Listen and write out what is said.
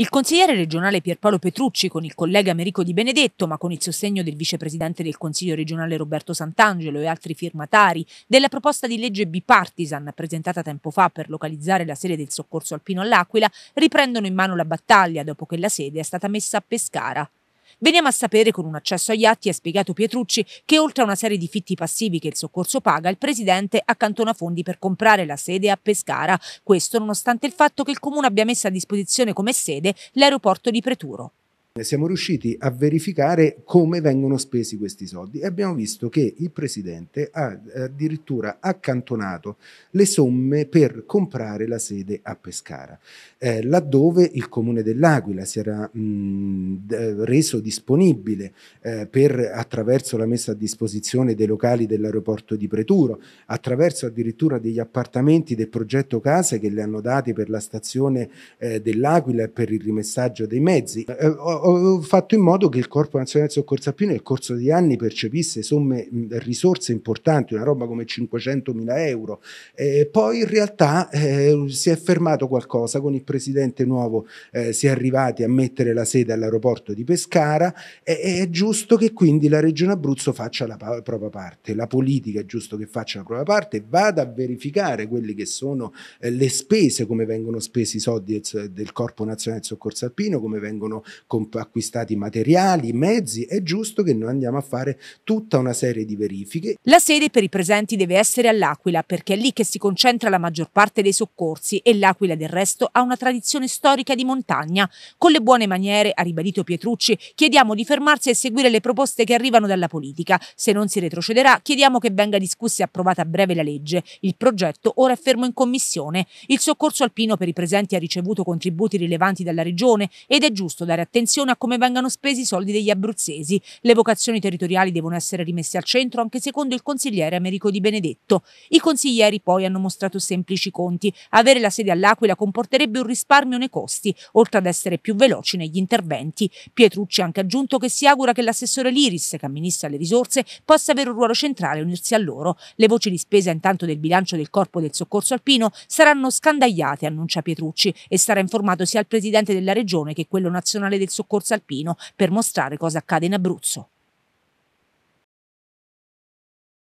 Il consigliere regionale Pierpaolo Petrucci, con il collega Americo Di Benedetto, ma con il sostegno del vicepresidente del Consiglio regionale Roberto Sant'Angelo e altri firmatari della proposta di legge bipartisan presentata tempo fa per localizzare la sede del soccorso alpino all'Aquila, riprendono in mano la battaglia dopo che la sede è stata messa a Pescara. Veniamo a sapere con un accesso agli atti, ha spiegato Pietrucci, che oltre a una serie di fitti passivi che il soccorso paga, il presidente accantona fondi per comprare la sede a Pescara. Questo nonostante il fatto che il comune abbia messo a disposizione come sede l'aeroporto di Preturo siamo riusciti a verificare come vengono spesi questi soldi e abbiamo visto che il Presidente ha addirittura accantonato le somme per comprare la sede a Pescara, eh, laddove il Comune dell'Aquila si era mh, reso disponibile eh, per, attraverso la messa a disposizione dei locali dell'aeroporto di Preturo, attraverso addirittura degli appartamenti del progetto Case che le hanno dati per la stazione eh, dell'Aquila e per il rimessaggio dei mezzi. Eh, ho, ho fatto in modo che il Corpo Nazionale di Soccorso Alpino nel corso degli anni percepisse somme, risorse importanti, una roba come 500 mila euro. Eh, poi in realtà eh, si è fermato qualcosa, con il presidente nuovo eh, si è arrivati a mettere la sede all'aeroporto di Pescara e è giusto che quindi la Regione Abruzzo faccia la propria parte, la politica è giusto che faccia la propria parte, vada a verificare quelle che sono eh, le spese, come vengono spesi i soldi del, del Corpo Nazionale di Soccorso Alpino, come vengono comp- acquistati materiali, mezzi, è giusto che noi andiamo a fare tutta una serie di verifiche. La sede per i presenti deve essere all'Aquila perché è lì che si concentra la maggior parte dei soccorsi e l'Aquila del resto ha una tradizione storica di montagna. Con le buone maniere, ha ribadito Pietrucci, chiediamo di fermarsi e seguire le proposte che arrivano dalla politica. Se non si retrocederà, chiediamo che venga discussa e approvata a breve la legge. Il progetto ora è fermo in commissione. Il soccorso alpino per i presenti ha ricevuto contributi rilevanti dalla regione ed è giusto dare attenzione attenzione a come vengano spesi i soldi degli abruzzesi. Le vocazioni territoriali devono essere rimesse al centro anche secondo il consigliere Americo Di Benedetto. I consiglieri poi hanno mostrato semplici conti. Avere la sede all'Aquila comporterebbe un risparmio nei costi, oltre ad essere più veloci negli interventi. Pietrucci ha anche aggiunto che si augura che l'assessore Liris, che amministra le risorse, possa avere un ruolo centrale e unirsi a loro. Le voci di spesa intanto del bilancio del Corpo del Soccorso Alpino saranno scandagliate, annuncia Pietrucci, e sarà informato sia il presidente della regione che quello nazionale del soccorso soccorso alpino per mostrare cosa accade in Abruzzo.